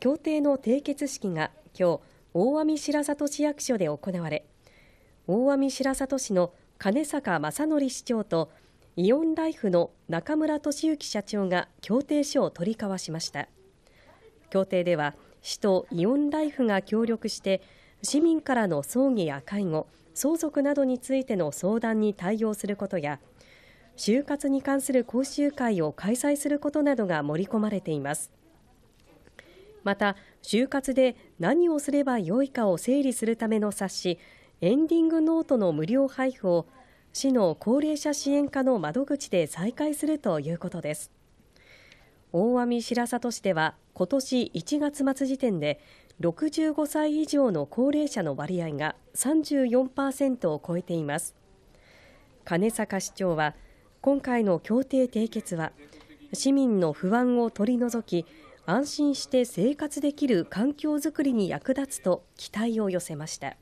協定の締結式が今日大網白里市役所で行われ大網白里市の金坂正則市長とイオンライフの中村俊之社長が協定書を取り交わしました協定では市とイオンライフが協力して市民からの葬儀や介護相続などについての相談に対応することや就活に関する講習会を開催することなどが盛り込まれていますまた就活で何をすればよいかを整理するための冊子エンディングノートの無料配布を市の高齢者支援課の窓口で再開するということです大網白里市では今年1月末時点で65歳以上の高齢者の割合が34%を超えています金坂市長は今回の協定締結は市民の不安を取り除き安心して生活できる環境づくりに役立つと期待を寄せました。